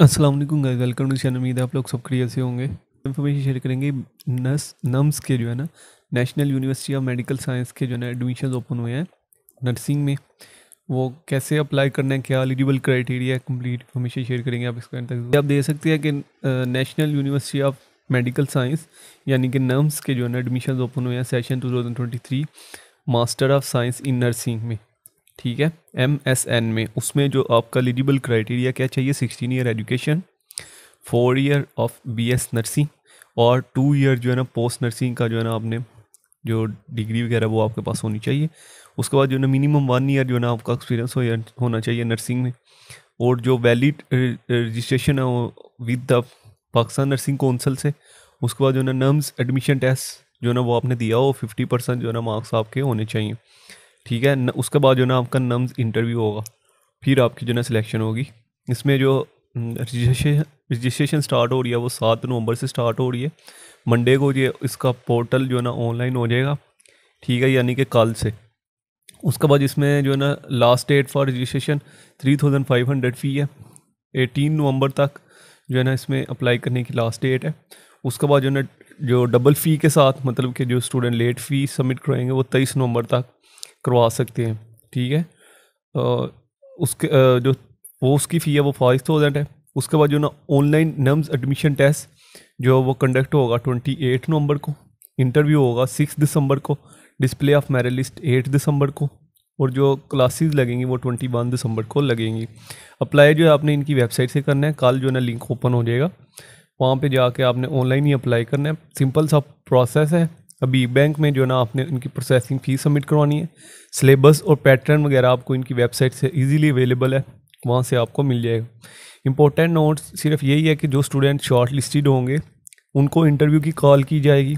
Aslam guys welcome to channel उम्मीद आप लोग सब क्रिया से होंगे इन्फॉर्मेशन शेयर करेंगे नस नम्स के जो है ना national university of medical science के जो है एडमिशन ओपन हुए हैं नर्सिंग में वो कैसे अप्लाई करना है क्या eligible criteria complete information share करेंगे आप इसका तक आप देख सकते हैं कि national university of medical science यानी कि नम्स के जो है ना एडमिशन ओपन हुए हैं session two master of science in nursing में ठीक है एम एस एन में उसमें जो आपका एलिजिबल क्राइटेरिया क्या चाहिए sixteen year education four year of B S nursing और टू ईयर जो है ना पोस्ट नर्सिंग का जो है ना आपने जो डिग्री वगैरह वो आपके पास होनी चाहिए उसके बाद जो है ना मिनिमम वन ईयर जो है ना आपका एक्सपीरियंस हो होना चाहिए नर्सिंग में और जो वैलिड रजिस्ट्रेशन है वो with the Pakistan nursing council से उसके बाद जो है ना नर्म्स एडमिशन टेस्ट जो है ना वो आपने दिया हो फिफ्टी परसेंट जो है ना मार्क्स आपके होने चाहिए ठीक है न, उसके बाद जो ना आपका नम्स इंटरव्यू होगा फिर आपकी जो ना सिलेक्शन होगी इसमें जो रजिस्ट्रेशन रजिस्ट्रेशन स्टार्ट हो रही है वो सात नवंबर से स्टार्ट हो रही है मंडे को ये इसका पोर्टल जो है ना ऑनलाइन हो जाएगा ठीक है यानी कि कल से उसके बाद इसमें जो है ना last date for registration three thousand five hundred fee है एटीन नवंबर तक जो है ना इसमें अप्लाई करने की लास्ट डेट है उसके बाद जो है ना जो डबल फ़ी के साथ मतलब कि जो स्टूडेंट लेट फ़ी सबमिट कराएंगे वो तेईस नवंबर तक करवा सकते हैं ठीक है उसके जो पोस्ट की फ़ी है वो फाइव थाउजेंड है उसके बाद जो ना ऑनलाइन नम्स एडमिशन टेस्ट जो वो कंडक्ट होगा ट्वेंटी एट नवंबर को इंटरव्यू होगा सिक्स दिसंबर को display of merit list eight December को और जो क्लासेस लगेंगी वो ट्वेंटी वन दिसंबर को लगेंगी अप्लाई जो है आपने इनकी वेबसाइट से करना है कल जो है ना लिंक ओपन हो जाएगा वहाँ पे जाके आपने ऑनलाइन ही अप्लाई करना है सिंपल सा प्रोसेस है अभी बैंक में जो है ना आपने इनकी प्रोसेसिंग फ़ीस सबमिट करवानी है सिलेबस और पैटर्न वगैरह आपको इनकी वेबसाइट से इजीली अवेलेबल है वहाँ से आपको मिल जाएगा इंपॉर्टेंट नोट सिर्फ यही है कि जो स्टूडेंट शॉर्ट लिस्टेड होंगे उनको इंटरव्यू की कॉल की जाएगी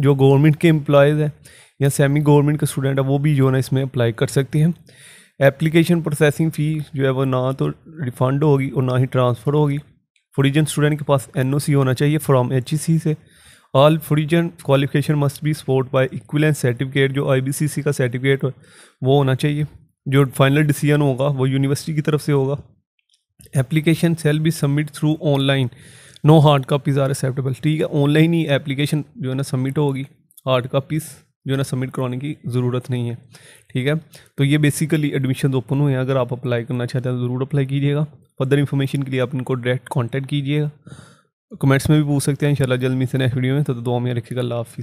जो गवर्नमेंट के एम्प्लॉज़ हैं या सेमी गवर्नमेंट के स्टूडेंट है वो भी जो है ना इसमें अप्लाई कर सकते हैं एप्लीकेशन प्रोसेसिंग फ़ी जो है वो ना तो रिफंड होगी और ना ही ट्रांसफ़र होगी फॉरिजन स्टूडेंट के पास एन होना चाहिए from H e C all foreign qualification must be support by equivalence certificate जो आई का सर्टिफिकेट वो होना चाहिए जो फाइनल डिसीजन होगा वो यूनिवर्सिटी की तरफ से होगा एप्लीकेशन सेल भी submit through online no hard copies are acceptable ठीक है ऑनलाइन ही एप्लीकेशन जो है ना सबमिट होगी हार्ड कापीज़ जो है ना सबमिट करवाने की ज़रूरत नहीं है ठीक है तो ये बेसिकली एडमिशन ओपन हुए हैं अगर आप अप्लाई करना चाहते हैं तो ज़रूर अप्लाई कीजिएगा फर्दर इन्फॉर्मेशन के लिए आप इनको डायरेक्ट कॉन्टैक्ट कीजिएगा कमेंट्स में भी पूछ सकते हैं इंशाल्लाह जल्द मिलते नेक्स्ट वीडियो में तो, तो दुआ में रखिएगा अल्लाह हाफिज़